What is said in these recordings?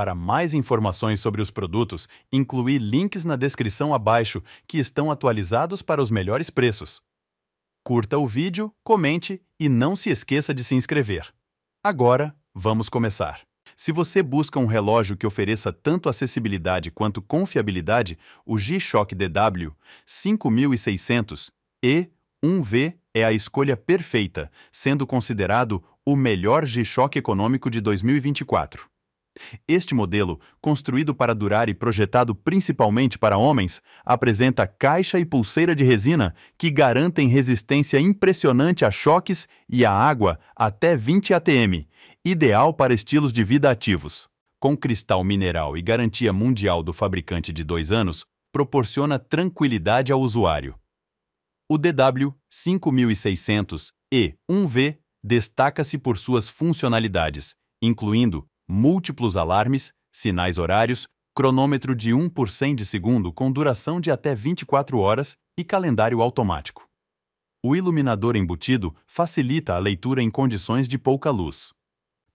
Para mais informações sobre os produtos, incluí links na descrição abaixo que estão atualizados para os melhores preços. Curta o vídeo, comente e não se esqueça de se inscrever. Agora, vamos começar. Se você busca um relógio que ofereça tanto acessibilidade quanto confiabilidade, o G-Shock DW 5600 E1V é a escolha perfeita, sendo considerado o melhor G-Shock econômico de 2024. Este modelo, construído para durar e projetado principalmente para homens, apresenta caixa e pulseira de resina que garantem resistência impressionante a choques e a água até 20 atm, ideal para estilos de vida ativos. Com cristal mineral e garantia mundial do fabricante de dois anos, proporciona tranquilidade ao usuário. O DW 5600 e 1V destaca-se por suas funcionalidades, incluindo múltiplos alarmes, sinais horários, cronômetro de 1 por 100 de segundo com duração de até 24 horas e calendário automático. O iluminador embutido facilita a leitura em condições de pouca luz.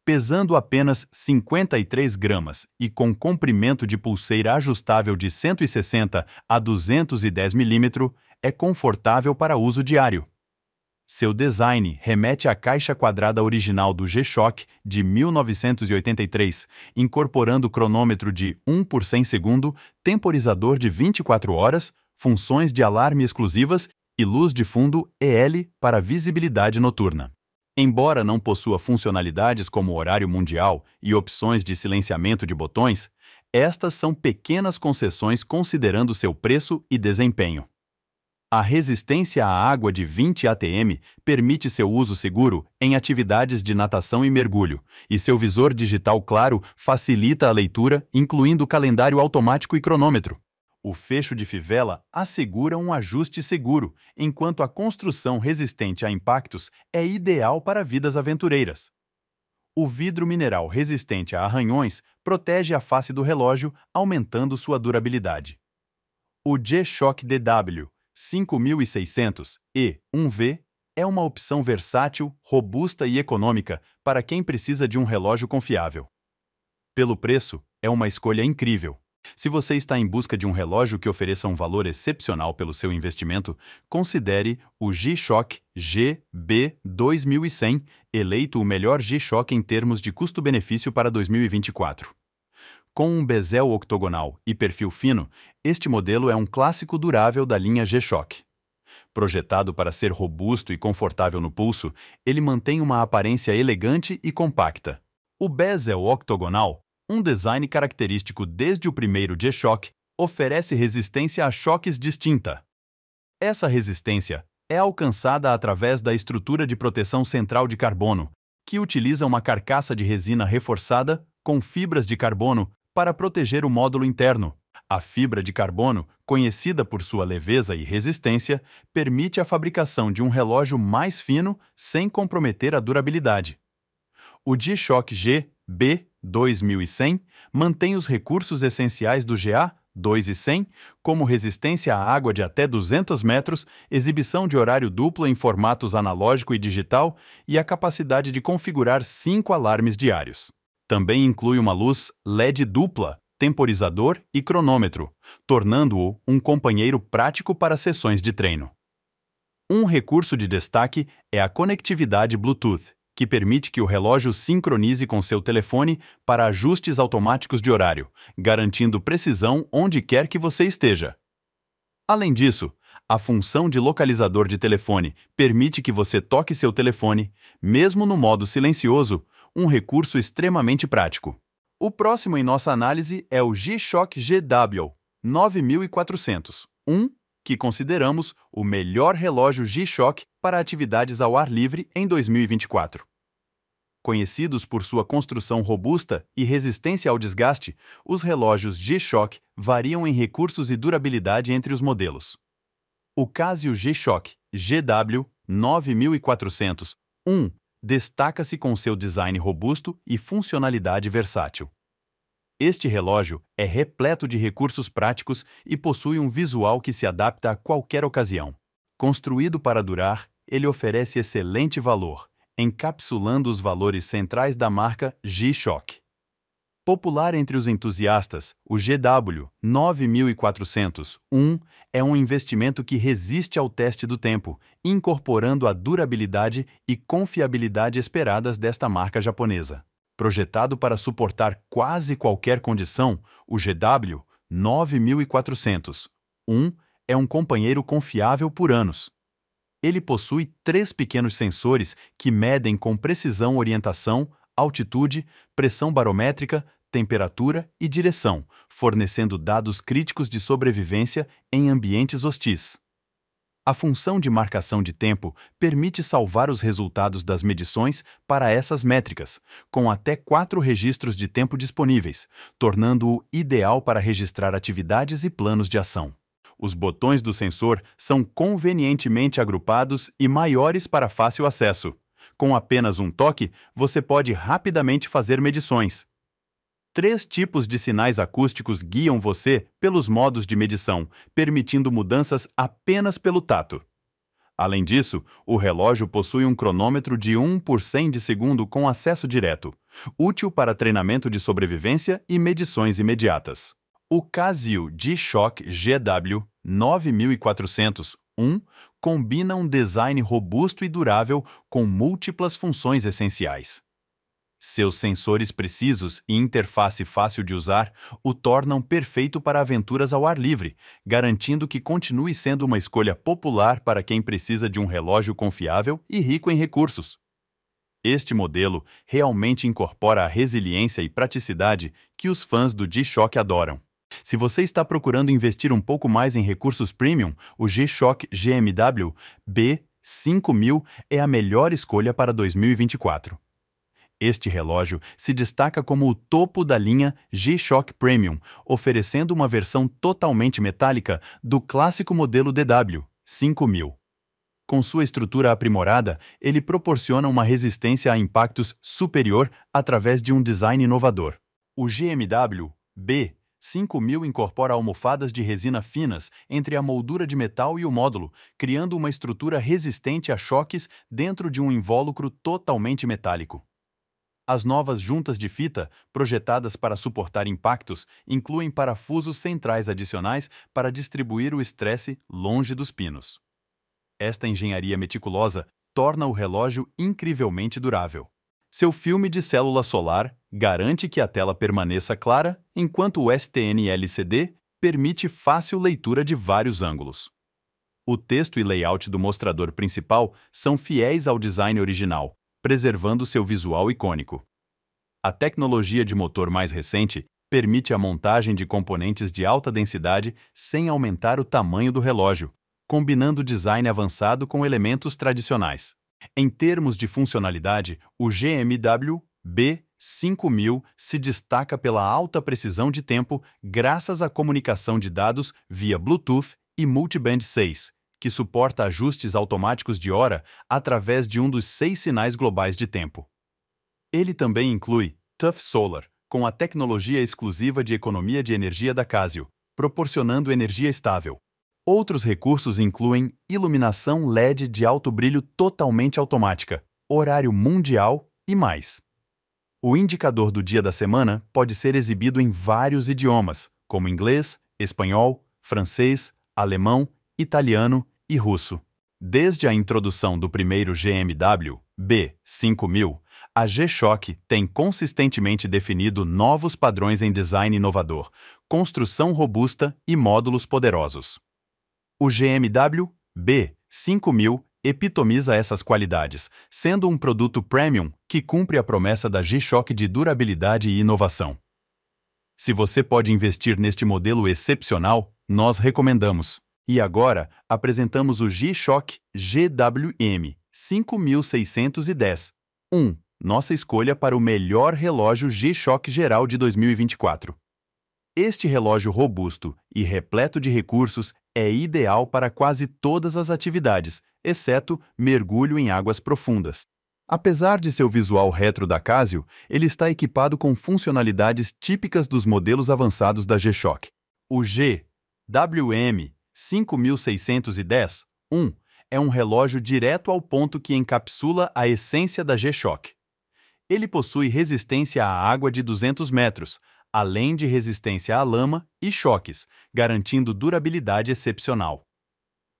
Pesando apenas 53 gramas e com comprimento de pulseira ajustável de 160 a 210 mm, é confortável para uso diário. Seu design remete à caixa quadrada original do G-Shock de 1983, incorporando cronômetro de 1 por 100 segundo, temporizador de 24 horas, funções de alarme exclusivas e luz de fundo EL para visibilidade noturna. Embora não possua funcionalidades como horário mundial e opções de silenciamento de botões, estas são pequenas concessões considerando seu preço e desempenho. A resistência à água de 20 ATM permite seu uso seguro em atividades de natação e mergulho, e seu visor digital claro facilita a leitura, incluindo calendário automático e cronômetro. O fecho de fivela assegura um ajuste seguro, enquanto a construção resistente a impactos é ideal para vidas aventureiras. O vidro mineral resistente a arranhões protege a face do relógio, aumentando sua durabilidade. O G-Shock DW 5600 e 1V é uma opção versátil, robusta e econômica para quem precisa de um relógio confiável. Pelo preço, é uma escolha incrível. Se você está em busca de um relógio que ofereça um valor excepcional pelo seu investimento, considere o G-Shock GB 2100, eleito o melhor G-Shock em termos de custo-benefício para 2024. Com um bezel octogonal e perfil fino, este modelo é um clássico durável da linha G-Shock. Projetado para ser robusto e confortável no pulso, ele mantém uma aparência elegante e compacta. O bezel octogonal, um design característico desde o primeiro G-Shock, oferece resistência a choques distinta. Essa resistência é alcançada através da estrutura de proteção central de carbono, que utiliza uma carcaça de resina reforçada com fibras de carbono para proteger o módulo interno. A fibra de carbono, conhecida por sua leveza e resistência, permite a fabricação de um relógio mais fino sem comprometer a durabilidade. O G-Shock B 2100 mantém os recursos essenciais do GA 2100 como resistência à água de até 200 metros, exibição de horário duplo em formatos analógico e digital e a capacidade de configurar cinco alarmes diários. Também inclui uma luz LED dupla, temporizador e cronômetro, tornando-o um companheiro prático para sessões de treino. Um recurso de destaque é a conectividade Bluetooth, que permite que o relógio sincronize com seu telefone para ajustes automáticos de horário, garantindo precisão onde quer que você esteja. Além disso, a função de localizador de telefone permite que você toque seu telefone, mesmo no modo silencioso, um recurso extremamente prático. O próximo em nossa análise é o G-Shock GW 9400, um que consideramos o melhor relógio G-Shock para atividades ao ar livre em 2024. Conhecidos por sua construção robusta e resistência ao desgaste, os relógios G-Shock variam em recursos e durabilidade entre os modelos. O Casio G-Shock GW 9400 1 destaca-se com seu design robusto e funcionalidade versátil. Este relógio é repleto de recursos práticos e possui um visual que se adapta a qualquer ocasião. Construído para durar, ele oferece excelente valor, encapsulando os valores centrais da marca G-Shock. Popular entre os entusiastas, o GW 9400-1 é um investimento que resiste ao teste do tempo, incorporando a durabilidade e confiabilidade esperadas desta marca japonesa. Projetado para suportar quase qualquer condição, o GW 9400-1 é um companheiro confiável por anos. Ele possui três pequenos sensores que medem com precisão orientação, altitude, pressão barométrica, temperatura e direção, fornecendo dados críticos de sobrevivência em ambientes hostis. A função de marcação de tempo permite salvar os resultados das medições para essas métricas, com até quatro registros de tempo disponíveis, tornando-o ideal para registrar atividades e planos de ação. Os botões do sensor são convenientemente agrupados e maiores para fácil acesso. Com apenas um toque, você pode rapidamente fazer medições. Três tipos de sinais acústicos guiam você pelos modos de medição, permitindo mudanças apenas pelo tato. Além disso, o relógio possui um cronômetro de 1 por 100 de segundo com acesso direto, útil para treinamento de sobrevivência e medições imediatas. O Casio G-Shock GW 9400 1 combina um design robusto e durável com múltiplas funções essenciais. Seus sensores precisos e interface fácil de usar o tornam perfeito para aventuras ao ar livre, garantindo que continue sendo uma escolha popular para quem precisa de um relógio confiável e rico em recursos. Este modelo realmente incorpora a resiliência e praticidade que os fãs do G-Shock adoram. Se você está procurando investir um pouco mais em recursos premium, o G-Shock GMW B5000 é a melhor escolha para 2024. Este relógio se destaca como o topo da linha G-Shock Premium, oferecendo uma versão totalmente metálica do clássico modelo DW 5000. Com sua estrutura aprimorada, ele proporciona uma resistência a impactos superior através de um design inovador. O GMW B 5000 incorpora almofadas de resina finas entre a moldura de metal e o módulo, criando uma estrutura resistente a choques dentro de um invólucro totalmente metálico. As novas juntas de fita, projetadas para suportar impactos, incluem parafusos centrais adicionais para distribuir o estresse longe dos pinos. Esta engenharia meticulosa torna o relógio incrivelmente durável. Seu filme de célula solar garante que a tela permaneça clara, enquanto o STN-LCD permite fácil leitura de vários ângulos. O texto e layout do mostrador principal são fiéis ao design original, preservando seu visual icônico. A tecnologia de motor mais recente permite a montagem de componentes de alta densidade sem aumentar o tamanho do relógio, combinando design avançado com elementos tradicionais. Em termos de funcionalidade, o GMW B5000 se destaca pela alta precisão de tempo graças à comunicação de dados via Bluetooth e Multiband 6, que suporta ajustes automáticos de hora através de um dos seis sinais globais de tempo. Ele também inclui Tuff Solar, com a tecnologia exclusiva de economia de energia da Casio, proporcionando energia estável. Outros recursos incluem iluminação LED de alto brilho totalmente automática, horário mundial e mais. O indicador do dia da semana pode ser exibido em vários idiomas, como inglês, espanhol, francês, alemão italiano e russo. Desde a introdução do primeiro GMW B5000, a G-Shock tem consistentemente definido novos padrões em design inovador, construção robusta e módulos poderosos. O GMW B5000 epitomiza essas qualidades, sendo um produto premium que cumpre a promessa da G-Shock de durabilidade e inovação. Se você pode investir neste modelo excepcional, nós recomendamos. E agora apresentamos o G-Shock GWM 5610. 1. Nossa escolha para o melhor relógio G-Shock geral de 2024. Este relógio robusto e repleto de recursos é ideal para quase todas as atividades, exceto mergulho em águas profundas. Apesar de seu visual retro da Casio, ele está equipado com funcionalidades típicas dos modelos avançados da G-Shock. O G, WM 5610, 1, é um relógio direto ao ponto que encapsula a essência da G-Shock. Ele possui resistência à água de 200 metros, além de resistência à lama e choques, garantindo durabilidade excepcional.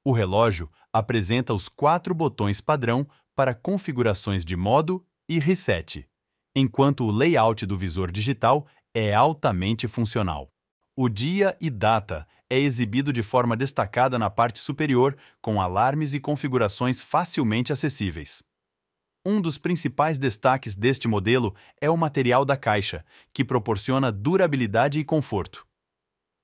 O relógio apresenta os quatro botões padrão para configurações de modo e reset, enquanto o layout do visor digital é altamente funcional. O dia e data é exibido de forma destacada na parte superior, com alarmes e configurações facilmente acessíveis. Um dos principais destaques deste modelo é o material da caixa, que proporciona durabilidade e conforto.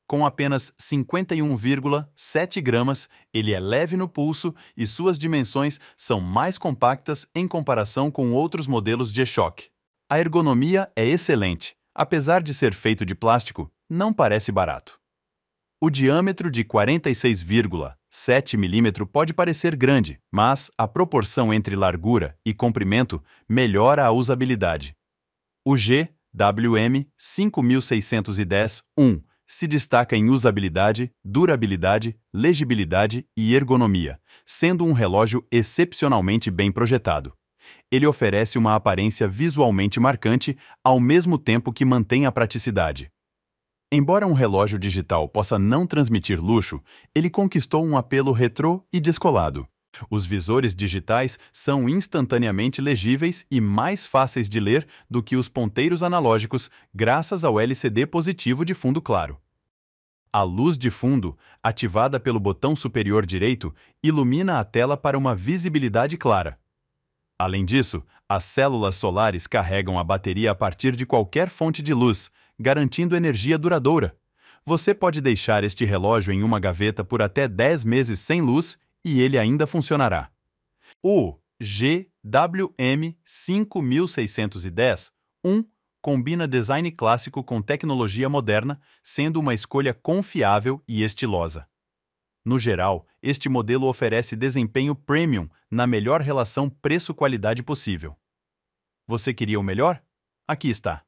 Com apenas 51,7 gramas, ele é leve no pulso e suas dimensões são mais compactas em comparação com outros modelos e shock A ergonomia é excelente. Apesar de ser feito de plástico, não parece barato. O diâmetro de 46,7 mm pode parecer grande, mas a proporção entre largura e comprimento melhora a usabilidade. O GWM 5610-1 se destaca em usabilidade, durabilidade, legibilidade e ergonomia, sendo um relógio excepcionalmente bem projetado. Ele oferece uma aparência visualmente marcante, ao mesmo tempo que mantém a praticidade. Embora um relógio digital possa não transmitir luxo, ele conquistou um apelo retrô e descolado. Os visores digitais são instantaneamente legíveis e mais fáceis de ler do que os ponteiros analógicos, graças ao LCD positivo de fundo claro. A luz de fundo, ativada pelo botão superior direito, ilumina a tela para uma visibilidade clara. Além disso, as células solares carregam a bateria a partir de qualquer fonte de luz, garantindo energia duradoura. Você pode deixar este relógio em uma gaveta por até 10 meses sem luz e ele ainda funcionará. O GWM 5610 1 combina design clássico com tecnologia moderna, sendo uma escolha confiável e estilosa. No geral, este modelo oferece desempenho premium na melhor relação preço-qualidade possível. Você queria o melhor? Aqui está.